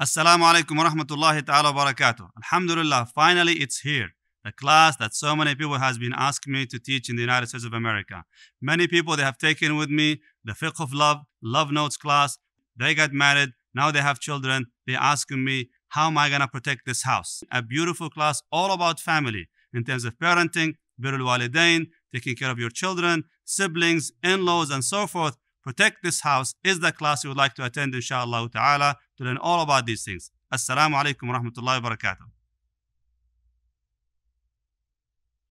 Assalamu alaikum wa rahmatullahi ta'ala wa barakatuh. Alhamdulillah, finally it's here. The class that so many people has been asking me to teach in the United States of America. Many people they have taken with me the fiqh of love, love notes class. They got married, now they have children. They asking me, how am I gonna protect this house? A beautiful class all about family in terms of parenting, birul walidain, taking care of your children, siblings, in-laws, and so forth protect this house is the class you would like to attend inshallah ta'ala to learn all about these things. Assalamu alaikum wa rahmatullahi wa barakatuh.